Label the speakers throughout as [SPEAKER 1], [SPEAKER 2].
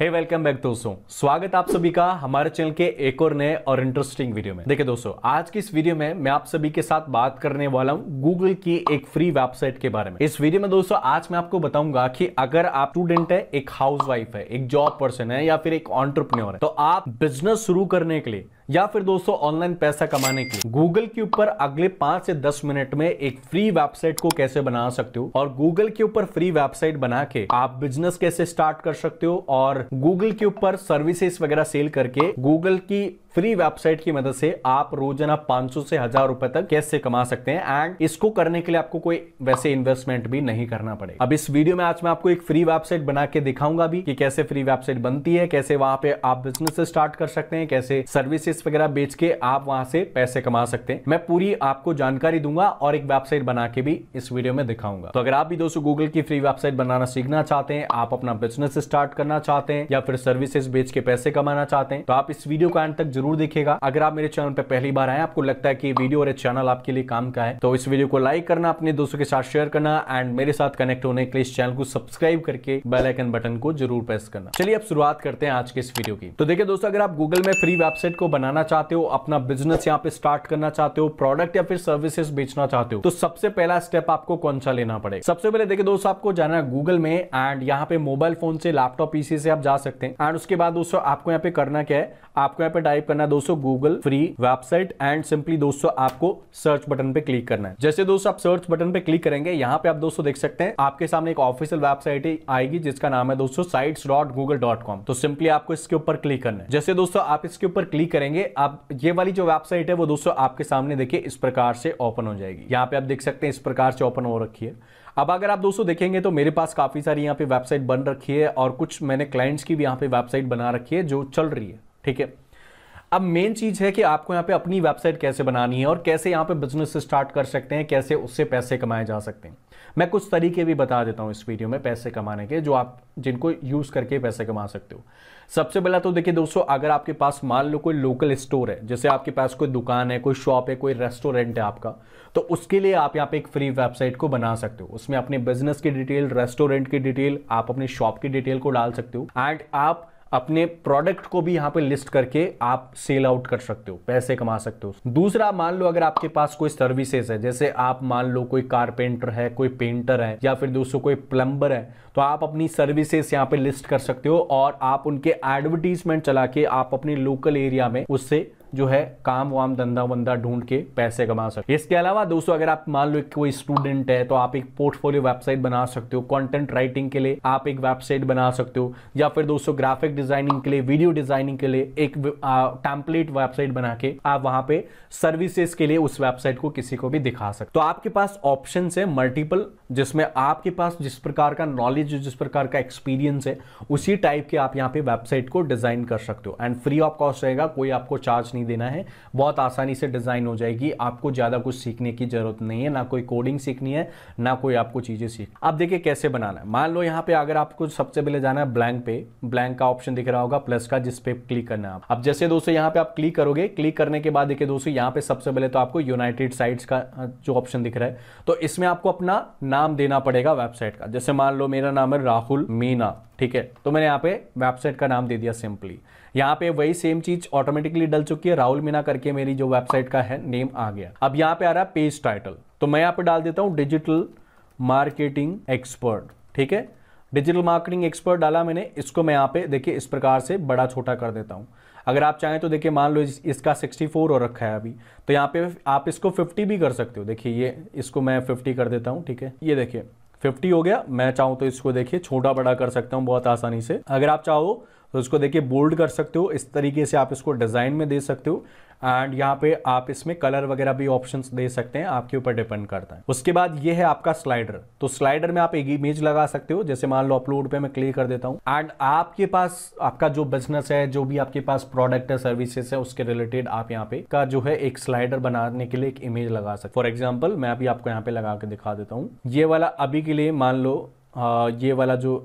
[SPEAKER 1] हे welcome back दोस्तों स्वागत आप सभी का हमारे चैनल के एक और नए और इंटरेस्टिंग वीडियो में देखिए दोस्तों आज की इस वीडियो में मैं आप सभी के साथ बात करने वाला हूं गूगल की एक फ्री वेबसाइट के बारे में इस वीडियो में दोस्तों आज मैं आपको बताऊंगा कि अगर आप स्टूडेंट है एक हाउस है एक जॉब पर्सन है या फिर एक ऑन्टरप्रनोर है तो आप बिजनेस शुरू करने के लिए या फिर दोस्तों ऑनलाइन पैसा कमाने के लिए गूगल के ऊपर अगले पांच से दस मिनट में एक फ्री वेबसाइट को कैसे बना सकते हो और गूगल के ऊपर फ्री वेबसाइट बना के आप बिजनेस कैसे स्टार्ट कर सकते हो और गूगल के ऊपर सर्विसेस वगैरह सेल करके गूगल की फ्री वेबसाइट की मदद से आप रोजाना 500 से हजार रुपए तक कैश से कमा सकते हैं एंड इसको करने के लिए आपको कोई वैसे इन्वेस्टमेंट भी नहीं करना पड़ेगा अब इस वीडियो में आज मैं आपको एक फ्री वेबसाइट बना के दिखाऊंगा भी कि कैसे फ्री वेबसाइट बनती है कैसे वहां पे आप बिजनेस स्टार्ट कर सकते हैं कैसे सर्विसेस वगैरह बेच के आप वहां से पैसे कमा सकते हैं मैं पूरी आपको जानकारी दूंगा और एक वेबसाइट बना के भी इस वीडियो में दिखाऊंगा तो अगर आप भी दोस्तों गूगल की फ्री वेबसाइट बनाना सीखना चाहते हैं आप अपना बिजनेस स्टार्ट करना चाहते हैं या फिर सर्विसेज बेच के पैसे कमाना चाहते हैं तो आप इस वीडियो को एंड तक जरूर जरूर देखिएगा अगर आप मेरे चैनल पर पहली बार आए आपको लगता है कि वीडियो और चैनल आपके लिए काम का है तो इस वीडियो को लाइक करना अपने दोस्तों के साथ शेयर करना एंड मेरे साथ कनेक्ट होने के लिए इस चैनल को सब्सक्राइब करके बेलाइकन बटन को जरूर प्रेस करना चलिए अब शुरुआत करते हैं आज के इस वीडियो की तो देखिये दोस्तों अगर आप गूगल में फ्री वेबसाइट को बनाना चाहते हो अपना बिजनेस यहाँ पे स्टार्ट करना चाहते हो प्रोडक्ट या फिर सर्विसेस बेचना चाहते हो तो सबसे पहला स्टेप आपको कौन सा लेना पड़ेगा सबसे पहले देखिए दोस्तों आपको जाना है गूगल में एंड यहाँ पे मोबाइल फोन से लैपटॉप पीसी से आप जा सकते हैं एंड उसके बाद दोस्तों आपको यहाँ पे करना क्या है आपको यहाँ पे टाइप करना है दोस्तों Google free website and simply दोस्तों आपको सर्च बटन पे क्लिक करना है जैसे दोस्तों आप सर्च बटन पे क्लिक करेंगे यहाँ पे आप दोस्तों देख सकते हैं आपके सामने एक ऑफिशियल वेबसाइट आएगी जिसका नाम है दोस्तों site dot Google dot com तो सिंपली आपको इसके ऊपर क्लिक करना है जैसे दोस्तों आप इसके ऊपर क्लिक करेंगे आप ये वाली जो वेबसाइट है वो दोस्तों आपके सामने देखिए इस प्रकार से ओपन हो जाएगी यहाँ पे आप देख सकते हैं इस प्रकार से ओपन हो रखी है अब अगर आप दोस्तों देखेंगे तो मेरे पास काफी सारी यहाँ पे वेबसाइट बन रखी है और कुछ मैंने क्लाइंट्स की भी यहाँ पे वेबसाइट बना रखी है जो चल रही है ठीक है अब मेन चीज है कि आपको यहाँ पे अपनी वेबसाइट कैसे बनानी है और कैसे यहाँ पे बिजनेस स्टार्ट कर सकते हैं कैसे उससे पैसे कमाए जा सकते हैं मैं कुछ तरीके भी बता देता हूँ इस वीडियो में पैसे कमाने के जो आप जिनको यूज़ करके पैसे कमा सकते हो सबसे पहला तो देखिए दोस्तों अगर आपके पास मान लो कोई लोकल स्टोर है जैसे आपके पास कोई दुकान है कोई शॉप है कोई रेस्टोरेंट है आपका तो उसके लिए आप यहाँ पे एक फ्री वेबसाइट को बना सकते हो उसमें अपने बिजनेस की डिटेल रेस्टोरेंट की डिटेल आप अपनी शॉप की डिटेल को डाल सकते हो एंड आप अपने प्रोडक्ट को भी यहाँ पे लिस्ट करके आप सेल आउट कर सकते हो पैसे कमा सकते हो दूसरा मान लो अगर आपके पास कोई सर्विसेज है जैसे आप मान लो कोई कारपेंटर है कोई पेंटर है या फिर दोस्तों कोई प्लम्बर है तो आप अपनी सर्विसेज यहाँ पे लिस्ट कर सकते हो और आप उनके एडवर्टीजमेंट चला के आप अपने लोकल एरिया में उससे जो है काम वाम धंधा वंदा ढूंढ के पैसे कमा सकते इसके अलावा दोस्तों अगर आप मान लो कोई स्टूडेंट है तो आप एक पोर्टफोलियो वेबसाइट बना सकते हो कंटेंट राइटिंग के लिए आप एक वेबसाइट बना सकते हो या फिर दोस्तों ग्राफिक डिजाइनिंग के लिए वीडियो डिजाइनिंग के लिए एक टैंपलेट वेबसाइट बना के आप वहां पे सर्विसेज के लिए उस वेबसाइट को किसी को भी दिखा सकते तो आपके पास ऑप्शन है मल्टीपल जिसमें आपके पास जिस प्रकार का नॉलेज जिस प्रकार का एक्सपीरियंस है उसी टाइप के आप यहाँ पे वेबसाइट को डिज़ाइन कर सकते हो एंड फ्री ऑफ कॉस्ट रहेगा कोई आपको चार्ज नहीं देना है बहुत आसानी से डिज़ाइन हो जाएगी आपको ज़्यादा कुछ सीखने की ज़रूरत नहीं है ना कोई कोडिंग सीखनी है ना कोई आपको चीज़ें सीख आप देखिए कैसे बनाना है मान लो यहाँ पे अगर आपको सबसे पहले जाना है ब्लैंक पे ब्लैंक का ऑप्शन दिख रहा होगा प्लस का जिस पे क्लिक करना है आप अब जैसे दोस्तों यहाँ पे आप क्लिक करोगे क्लिक करने के बाद देखिए दोस्तों यहाँ पे सबसे पहले तो आपको यूनाइटेड साइट्स का जो ऑप्शन दिख रहा है तो इसमें आपको अपना नाम नाम देना पड़ेगा वेबसाइट का जैसे मान लो मेरा नाम है राहुल मीना ठीक है तो मैंने यहाँ पे वेबसाइट का नाम दे दिया सिंपली यहाँ पे वही सेम चीज ऑटोमेटिकली डल चुकी है राहुल मीना करके मेरी जो वेबसाइट का है नेम आ गया अब यहाँ पे आ रहा है पेज टाइटल तो मैं यहाँ पे डाल देता हूँ डिजिटल मार्केटिंग एक्सपर्ट ठीक है डिजिटल मार्केटिंग एक्सपर्ट डाला मैंने इसको मैं यहाँ पे देखिए इस प्रकार से बड़ा छोटा कर देता हूँ अगर आप चाहें तो देखिए मान लो इसका इसका 64 और रखा है अभी तो यहाँ पे आप इसको 50 भी कर सकते हो देखिए ये इसको मैं 50 कर देता हूँ ठीक है ये देखिए 50 हो गया मैं चाहूँ तो इसको देखिए छोटा बड़ा कर सकता हूँ बहुत आसानी से अगर आप चाहो तो इसको देखिए बोल्ड कर सकते हो इस तरीके से आप इसको डिज़ाइन में दे सकते हो एंड यहाँ पे आप इसमें कलर वगैरह भी ऑप्शन दे सकते हैं आपके ऊपर डिपेंड करता है उसके बाद ये है आपका स्लाइडर तो स्लाइडर में आप एक इमेज लगा सकते हो जैसे मान लो अपलोड पे मैं क्लिक कर देता हूँ एंड आपके पास आपका जो बिजनेस है जो भी आपके पास प्रोडक्ट है सर्विसेस है उसके रिलेटेड आप यहाँ पे का जो है एक स्लाइडर बनाने के लिए एक इमेज लगा सकते फॉर एग्जाम्पल मैं अभी आपको यहाँ पे लगा के दिखा देता हूँ ये वाला अभी के लिए मान लो हाँ, ये वाला जो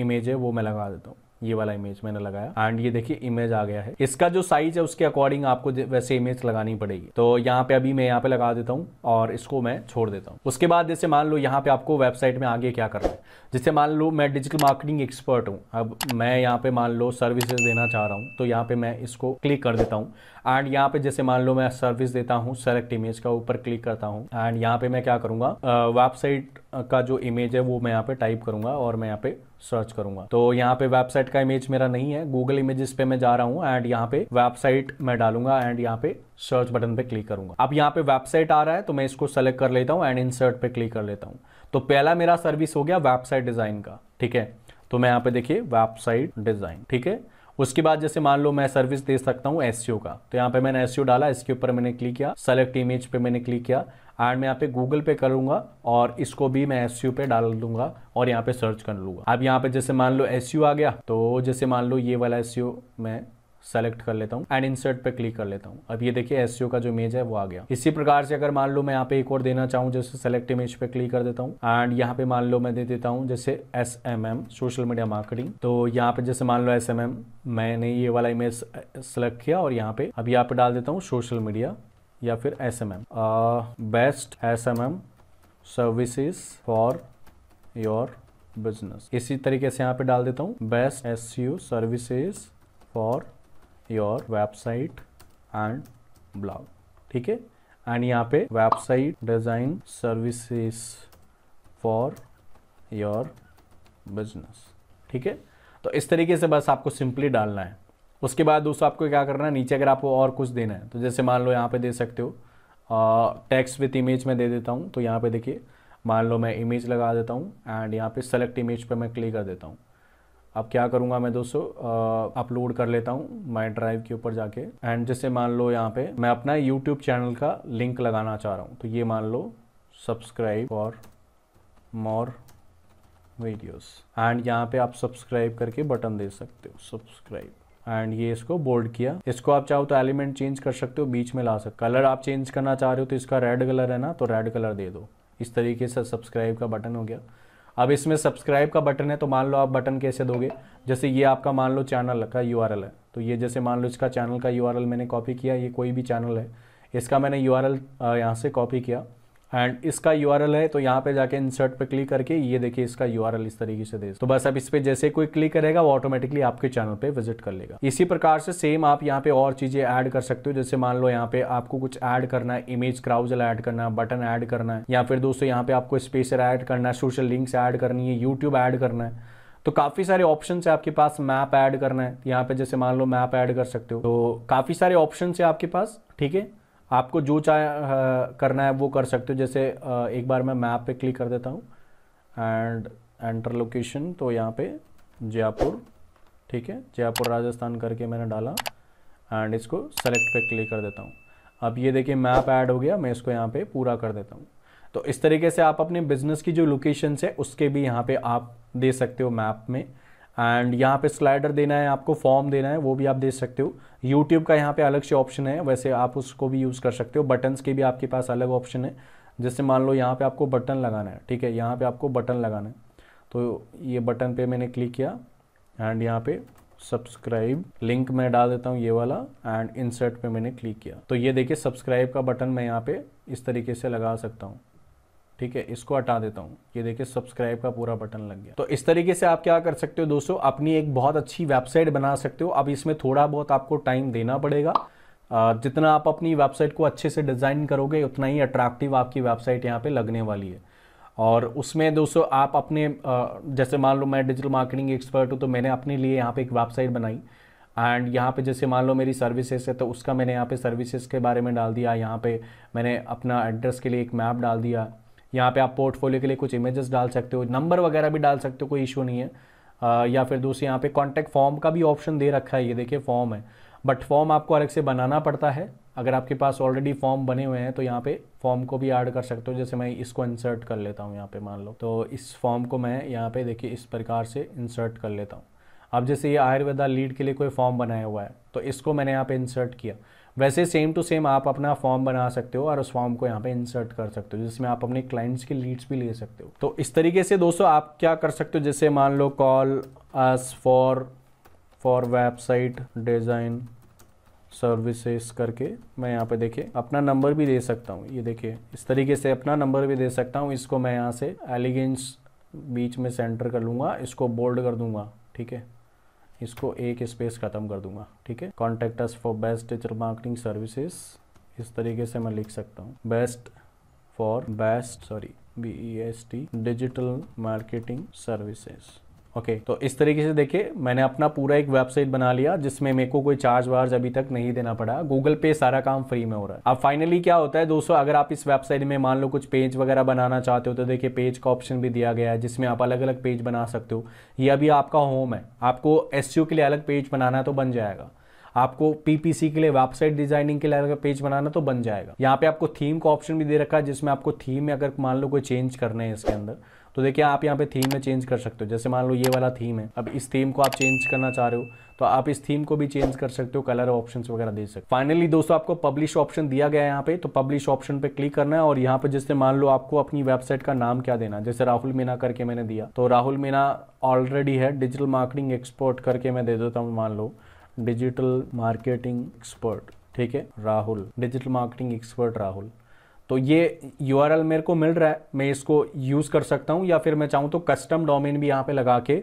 [SPEAKER 1] इमेज है वो मैं लगा देता हूँ ये वाला इमेज मैंने लगाया एंड ये देखिए इमेज आ गया है इसका जो साइज है उसके अकॉर्डिंग आपको वैसे इमेज लगानी पड़ेगी तो यहाँ पे अभी मैं यहाँ पे लगा देता हूँ और इसको मैं छोड़ देता हूँ उसके बाद जैसे मान लो यहाँ पे आपको वेबसाइट में आगे क्या करना है जैसे मान लो मैं डिजिटल मार्केटिंग एक्सपर्ट हूँ अब मैं यहाँ पे मान लो सर्विसेज देना चाह रहा हूँ तो यहाँ पे मैं इसको क्लिक कर देता हूँ एंड यहाँ पे जैसे मान लो मैं सर्विस देता हूँ सेलेक्ट इमेज का ऊपर क्लिक करता हूँ एंड यहाँ पे मैं क्या करूंगा वेबसाइट का जो इमेज है वो मैं यहाँ पे टाइप करूंगा और मैं यहाँ पे सर्च करूंगा तो यहाँ पे वेबसाइट का इमेज मेरा नहीं है गूगल इमेजेस पे मैं जा रहा हूँ एंड यहाँ पे वेबसाइट मैं डालूंगा एंड यहाँ पे सर्च बटन पे क्लिक करूंगा अब यहाँ पे वेबसाइट आ रहा है तो मैं इसको सेलेक्ट कर लेता हूँ एंड इंसर्ट पे क्लिक कर लेता हूँ तो पहला मेरा सर्विस हो गया वेबसाइट डिजाइन का ठीक है तो मैं यहाँ पे देखिए वेबसाइट डिजाइन ठीक है उसके बाद जैसे मान लो मैं सर्विस दे सकता हूँ एस का तो यहाँ पे मैंने एस डाला इसके ऊपर मैंने क्लिक किया सेलेक्ट इमेज पे मैंने क्लिक किया एंड मैं यहाँ पे गूगल पे करूंगा और इसको भी मैं एस पे डाल दूंगा और यहाँ पे सर्च कर लूंगा अब यहाँ पे जैसे मान लो एस आ गया तो जैसे मान लो ये वाला एस मैं सेलेक्ट कर लेता हूँ एंड इंसर्ट पे क्लिक कर लेता हूँ अब ये देखिए एस e का जो इमेज है वो आ गया इसी प्रकार से अगर मान लो मैं यहाँ पे एक और देना चाहूँ जैसे सेलेक्ट इमेज पे क्लिक कर देता हूँ एंड यहाँ पे मान लो मैं दे देता हूँ जैसे एस सोशल मीडिया मार्केटिंग तो यहाँ पे जैसे मान लो एस मैंने ये वाला इमेज सेलेक्ट किया और यहाँ पे अब यहाँ पे डाल देता हूँ सोशल मीडिया या फिर S M M best S M M services for your business इसी तरीके से यहाँ पे डाल देता हूँ best S U services for your website and blog ठीक है एंड यहाँ पे website design services for your business ठीक है तो इस तरीके से बस आपको सिंपली डालना है उसके बाद दोस्तों आपको क्या करना है नीचे अगर आपको और कुछ देना है तो जैसे मान लो यहाँ पे दे सकते हो टैक्स विथ इमेज में दे देता हूँ तो यहाँ पे देखिए मान लो मैं इमेज लगा देता हूँ एंड यहाँ पे सेलेक्ट इमेज पे मैं क्लिक कर देता हूँ अब क्या करूंगा मैं दोस्तों अपलोड कर लेता हूँ माई ड्राइव के ऊपर जाके एंड जैसे मान लो यहाँ पे मैं अपना यूट्यूब चैनल का लिंक लगाना चाह रहा हूँ तो ये मान लो सब्सक्राइब और मोर वीडियोस एंड यहाँ पे आप सब्सक्राइब करके बटन दे सकते हो सब्सक्राइब एंड ये इसको बोल्ड किया इसको आप चाहो तो एलिमेंट चेंज कर सकते हो बीच में ला सकते कलर आप चेंज करना चाह रहे हो तो इसका रेड कलर है ना तो रेड कलर दे दो इस तरीके से सब्सक्राइब का बटन हो गया अब इसमें सब्सक्राइब का बटन है तो मान लो आप बटन कैसे दोगे जैसे ये आपका मान लो चैनल का यू है तो ये जैसे मान लो इसका चैनल का यू मैंने कॉपी किया ये कोई भी चैनल है इसका मैंने यू आर एल यहाँ से कॉपी किया एंड इसका यू है तो यहाँ पे जाके इंसर्ट पे क्लिक करके ये देखिए इसका यू इस तरीके से दे तो बस आप इस पर जैसे कोई क्लिक करेगा वो ऑटोमेटिकली आपके चैनल पे विजिट कर लेगा इसी प्रकार से सेम आप यहाँ पे और चीजें ऐड कर सकते हो जैसे मान लो यहाँ पे आपको कुछ ऐड करना है इमेज क्राउजल ऐड करना है बटन ऐड करना है या फिर दोस्तों यहाँ पे आपको स्पेसर ऐड करना है सोशल लिंक्स ऐड करनी है यूट्यूब ऐड करना है तो काफ़ी सारे ऑप्शन है आपके पास मैप ऐड करना है यहाँ पे जैसे मान लो मैप ऐड कर सकते हो तो काफ़ी सारे ऑप्शन है आपके पास ठीक है आपको जो चाहे करना है वो कर सकते हो जैसे एक बार मैं मैप पे क्लिक कर देता हूँ एंड एंटर लोकेशन तो यहाँ पे जयपुर ठीक है जयपुर राजस्थान करके मैंने डाला एंड इसको सेलेक्ट पे क्लिक कर देता हूँ अब ये देखिए मैप ऐड हो गया मैं इसको यहाँ पे पूरा कर देता हूँ तो इस तरीके से आप अपने बिजनेस की जो लोकेशन है उसके भी यहाँ पे आप दे सकते हो मैप में एंड यहाँ पे स्लाइडर देना है आपको फॉर्म देना है वो भी आप दे सकते हो यूट्यूब का यहाँ पे अलग से ऑप्शन है वैसे आप उसको भी यूज़ कर सकते हो बटन्स के भी आपके पास अलग ऑप्शन है जैसे मान लो यहाँ पे आपको बटन लगाना है ठीक है यहाँ पे आपको बटन लगाना है तो ये बटन पे मैंने क्लिक किया एंड यहाँ पे सब्सक्राइब लिंक मैं डाल देता हूँ ये वाला एंड इंसर्ट पे मैंने क्लिक किया तो ये देखिए सब्सक्राइब का बटन मैं यहाँ पे इस तरीके से लगा सकता हूँ ठीक है इसको हटा देता हूँ ये देखिए सब्सक्राइब का पूरा बटन लग गया तो इस तरीके से आप क्या कर सकते हो दोस्तों अपनी एक बहुत अच्छी वेबसाइट बना सकते हो अब इसमें थोड़ा बहुत आपको टाइम देना पड़ेगा जितना आप अपनी वेबसाइट को अच्छे से डिज़ाइन करोगे उतना ही अट्रैक्टिव आपकी वेबसाइट यहाँ पे लगने वाली है और उसमें दोस्तों आप अपने जैसे मान लो मैं डिजिटल मार्केटिंग एक्सपर्ट हूँ तो मैंने अपने लिए यहाँ पे एक वेबसाइट बनाई एंड यहाँ पे जैसे मान लो मेरी सर्विसेज है तो उसका मैंने यहाँ पे सर्विसेज के बारे में डाल दिया यहाँ पे मैंने अपना एड्रेस के लिए एक मैप डाल दिया यहाँ पे आप पोर्टफोलियो के लिए कुछ इमेजेस डाल सकते हो नंबर वगैरह भी डाल सकते हो कोई इशू नहीं है आ, या फिर दूसरे यहाँ पे कॉन्टैक्ट फॉर्म का भी ऑप्शन दे रखा है ये देखिए फॉर्म है बट फॉर्म आपको अलग से बनाना पड़ता है अगर आपके पास ऑलरेडी फॉर्म बने हुए हैं तो यहाँ पे फॉर्म को भी ऐड कर सकते हो जैसे मैं इसको इंसर्ट कर लेता हूँ यहाँ पे मान लो तो इस फॉर्म को मैं यहाँ पे देखिए इस प्रकार से इंसर्ट कर लेता हूँ अब जैसे ये आयुर्वेदा लीड के लिए कोई फॉर्म बनाया हुआ है तो इसको मैंने यहाँ पे इंसर्ट किया वैसे सेम टू सेम आप अपना फॉर्म बना सकते हो और उस फॉर्म को यहाँ पे इंसर्ट कर सकते हो जिसमें आप अपने क्लाइंट्स की लीड्स भी ले सकते हो तो इस तरीके से दोस्तों आप क्या कर सकते हो जैसे मान लो call us for for website design services करके मैं यहाँ पे देखिए अपना नंबर भी दे सकता हूँ ये देखिए इस तरीके से अपना नंबर भी दे सकता हूँ इसको मैं यहाँ से एलिगेंस बीच में सेंटर कर लूँगा इसको बोल्ड कर दूँगा ठीक है इसको एक स्पेस ख़त्म कर दूंगा ठीक है contractors for best teacher marketing services इस तरीके से मैं लिख सकता हूँ best for best sorry B E S T digital marketing services okay okay, तो इस तरीके से देखिए मैंने अपना पूरा एक वेबसाइट बना लिया जिसमें मेरे को कोई चार्ज वार्ज अभी तक नहीं देना पड़ा गूगल पे सारा काम फ्री में हो रहा है अब फाइनली क्या होता है दोस्तों अगर आप इस वेबसाइट में मान लो कुछ पेज वगैरह बनाना चाहते हो तो देखिए पेज का ऑप्शन भी दिया गया है जिसमें आप अलग अलग पेज बना सकते हो ये अभी आपका होम है आपको एस के लिए अलग पेज बनाना तो बन जाएगा आपको पीपीसी के लिए वेबसाइट डिजाइनिंग के लिए अगर पेज बनाना तो बन जाएगा यहाँ पे आपको थीम का ऑप्शन भी दे रखा है जिसमें आपको थीम में अगर मान लो कोई चेंज करना है इसके अंदर तो देखिए आप यहाँ पे थीम में चेंज कर सकते हो जैसे मान लो ये वाला थीम है अब इस थीम को आप चेंज करना चाह रहे हो तो आप इस थीम को भी चेंज कर सकते हो कलर ऑप्शन वगैरह दे सकते हो फाइनली दोस्तों आपको पब्लिश ऑप्शन दिया गया है यहाँ पे तो पब्लिश ऑप्शन पे क्लिक करना है और यहाँ पे जैसे मान लो आपको अपनी वेबसाइट का नाम क्या देना जैसे राहुल मीना करके मैंने दिया तो राहुल मीना ऑलरेडी है डिजिटल मार्केटिंग एक्सपर्ट करके मैं दे देता हूँ मान लो डिजिटल मार्केटिंग एक्सपर्ट ठीक है Rahul digital marketing expert Rahul तो ये यू मेरे को मिल रहा है मैं इसको यूज़ कर सकता हूँ या फिर मैं चाहूँ तो कस्टम डोमेन भी यहाँ पे लगा के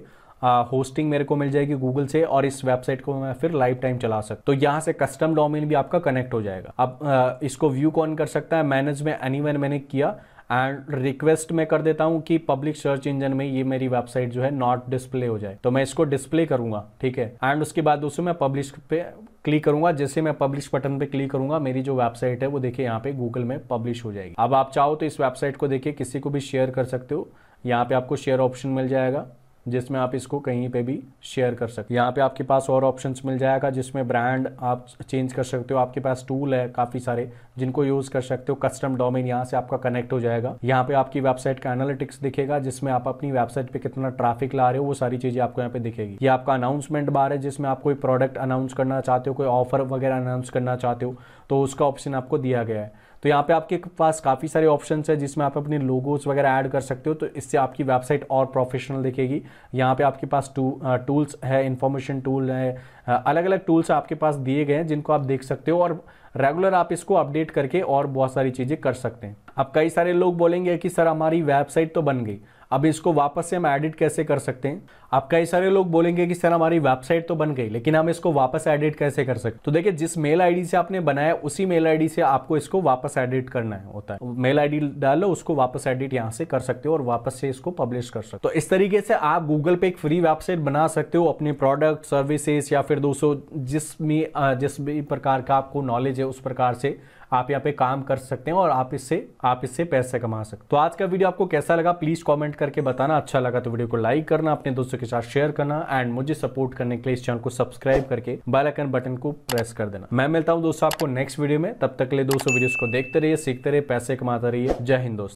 [SPEAKER 1] होस्टिंग मेरे को मिल जाएगी गूगल से और इस वेबसाइट को मैं फिर लाइफ टाइम चला सकता तो यहाँ से कस्टम डोमेन भी आपका कनेक्ट हो जाएगा अब इसको व्यू कौन कर सकता है मैनेज में एनी मैंने किया एंड रिक्वेस्ट मैं कर देता हूँ कि पब्लिक सर्च इंजन में ये मेरी वेबसाइट जो है नॉट डिस्प्ले हो जाए तो मैं इसको डिस्प्ले करूंगा ठीक है एंड उसके बाद दोस्तों मैं पब्लिश पे क्लिक करूंगा जैसे मैं पब्लिश बटन पे क्लिक करूंगा मेरी जो वेबसाइट है वो देखिए यहाँ पे गूगल में पब्लिश हो जाएगी अब आप चाहो तो इस वेबसाइट को देखिए किसी को भी शेयर कर सकते हो यहाँ पे आपको शेयर ऑप्शन मिल जाएगा जिसमें आप इसको कहीं पे भी शेयर कर सकते यहाँ पे आपके पास और ऑप्शंस मिल जाएगा जिसमें ब्रांड आप चेंज कर सकते हो आपके पास टूल है काफ़ी सारे जिनको यूज़ कर सकते हो कस्टम डोमेन यहाँ से आपका कनेक्ट हो जाएगा यहाँ पे आपकी वेबसाइट का एनालिटिक्स दिखेगा जिसमें आप अपनी वेबसाइट पे कितना ट्रैफिक ला रहे हो वो सारी चीज़ें आपको यहाँ पे दिखेगी ये आपका अनाउंसमेंट बार है जिसमें आप कोई प्रोडक्ट अनाउंस करना चाहते हो कोई ऑफर वगैरह अनाउंस करना चाहते हो तो उसका ऑप्शन आपको दिया गया है तो यहाँ पे आपके पास काफ़ी सारे ऑप्शन है जिसमें आप अपने लोगोज वगैरह ऐड कर सकते हो तो इससे आपकी वेबसाइट और प्रोफेशनल दिखेगी यहाँ पे आपके पास टू टूल्स है इन्फॉर्मेशन टूल है अलग अलग टूल्स आपके पास दिए गए हैं जिनको आप देख सकते हो और रेगुलर आप इसको अपडेट करके और बहुत सारी चीज़ें कर सकते हैं अब कई सारे लोग बोलेंगे कि सर हमारी वेबसाइट तो बन गई अब इसको वापस से हम एडिट कैसे कर सकते हैं आप कई सारे लोग बोलेंगे कि सर हमारी वेबसाइट तो बन गई लेकिन हम इसको वापस एडिट कैसे कर सकते तो देखिए जिस मेल आईडी से आपने बनाया उसी मेल आईडी से आपको इसको वापस एडिट करना है होता है मेल आईडी डालो उसको वापस एडिट यहाँ से कर सकते हो और वापस से इसको पब्लिश कर सकते हो तो इस तरीके से आप गूगल पे एक फ्री वेबसाइट बना सकते हो अपने प्रोडक्ट सर्विसेस या फिर दोस्तों जिस भी जिस भी प्रकार का आपको नॉलेज है उस प्रकार से आप यहाँ पे काम कर सकते हैं और आप इससे आप इससे पैसे कमा सकते तो आज का वीडियो आपको कैसा लगा प्लीज कॉमेंट करके बताना अच्छा लगा तो वीडियो को लाइक करना अपने दोस्तों के साथ शेयर करना एंड मुझे सपोर्ट करने के लिए इस चैनल को सब्सक्राइब करके बेलाइकन बटन को प्रेस कर देना मैं मिलता हूँ दोस्तों आपको नेक्स्ट वीडियो में तब तक के लिए दोस्तों वीडियो को देखते रहिए सीखते रहिए पैसे कमाते रहिए जय हिंद दोस्तों